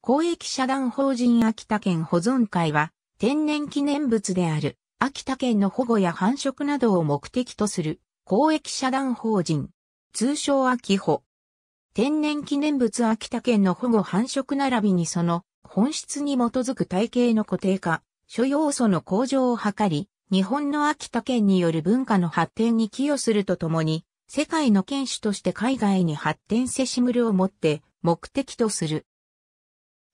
公益社団法人秋田県保存会は、天然記念物である、秋田県の保護や繁殖などを目的とする、公益社団法人、通称秋保。天然記念物秋田県の保護繁殖並びにその、本質に基づく体系の固定化、諸要素の向上を図り、日本の秋田県による文化の発展に寄与するとともに、世界の県主として海外に発展せしむるをもって目的とする。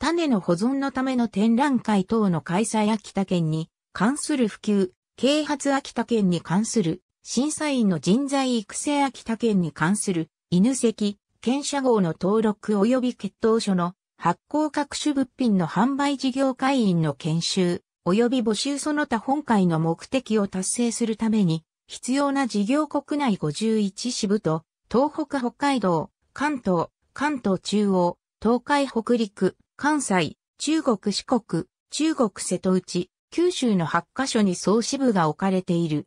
種の保存のための展覧会等の開催秋田県に関する普及、啓発秋田県に関する審査員の人材育成秋田県に関する犬籍、検査号の登録及び決闘書の発行各種物品の販売事業会員の研修、及び募集その他本会の目的を達成するために、必要な事業国内51支部と、東北北海道、関東、関東中央、東海北陸、関西、中国四国、中国瀬戸内、九州の8カ所に総支部が置かれている。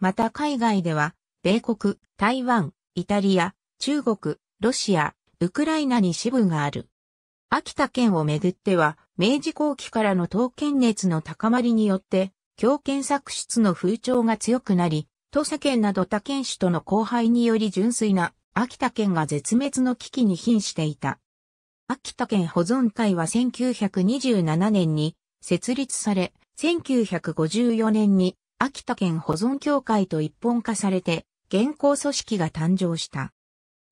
また海外では、米国、台湾、イタリア、中国、ロシア、ウクライナに支部がある。秋田県をめぐっては、明治後期からの刀剣熱の高まりによって、強権作出の風潮が強くなり、土佐県など他県種との交配により純粋な秋田県が絶滅の危機に瀕していた。秋田県保存会は1927年に設立され、1954年に秋田県保存協会と一本化されて、現行組織が誕生した。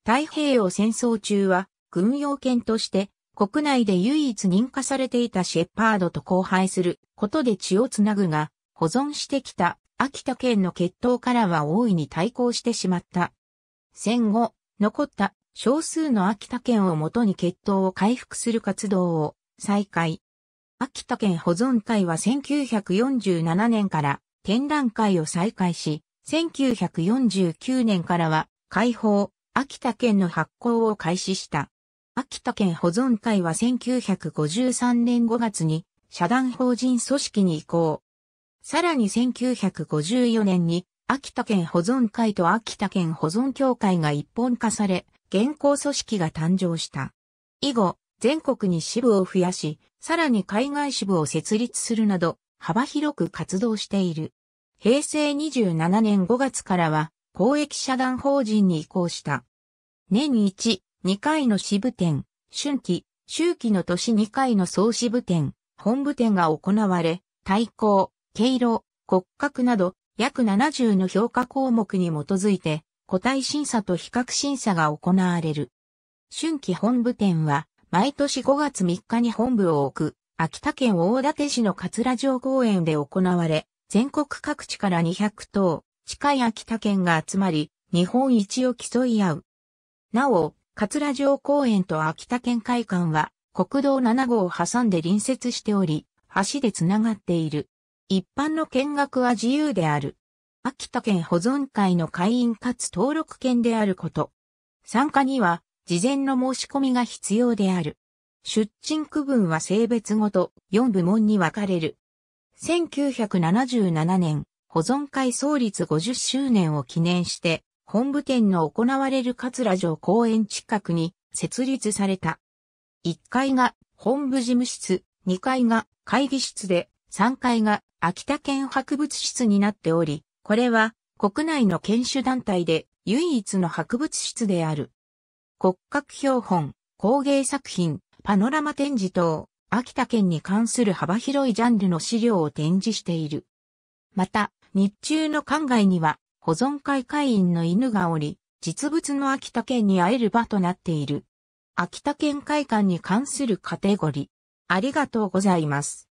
太平洋戦争中は、軍用犬として、国内で唯一認可されていたシェパードと交配することで血をつなぐが、保存してきた秋田県の血統からは大いに対抗してしまった。戦後、残った少数の秋田県をもとに血統を回復する活動を再開。秋田県保存会は1947年から展覧会を再開し、1949年からは解放、秋田県の発行を開始した。秋田県保存会は1953年5月に社団法人組織に移行。さらに1954年に秋田県保存会と秋田県保存協会が一本化され、現行組織が誕生した。以後、全国に支部を増やし、さらに海外支部を設立するなど、幅広く活動している。平成27年5月からは、公益社団法人に移行した。年1、2回の支部展、春季、秋季の年2回の総支部展、本部展が行われ、対抗、経路、骨格など、約70の評価項目に基づいて、個体審査と比較審査が行われる。春季本部展は、毎年5月3日に本部を置く、秋田県大館市の桂城公園で行われ、全国各地から200頭、近い秋田県が集まり、日本一を競い合う。なお、桂城公園と秋田県会館は、国道7号を挟んで隣接しており、橋でつながっている。一般の見学は自由である。秋田県保存会の会員かつ登録権であること。参加には、事前の申し込みが必要である。出陳区分は性別ごと4部門に分かれる。1977年、保存会創立50周年を記念して、本部店の行われる桂城公園近くに設立された。1階が本部事務室、2階が会議室で、3階が秋田県博物室になっており、これは国内の研修団体で唯一の博物室である。骨格標本、工芸作品、パノラマ展示等、秋田県に関する幅広いジャンルの資料を展示している。また、日中の館外には保存会会員の犬がおり、実物の秋田県に会える場となっている。秋田県会館に関するカテゴリー。ありがとうございます。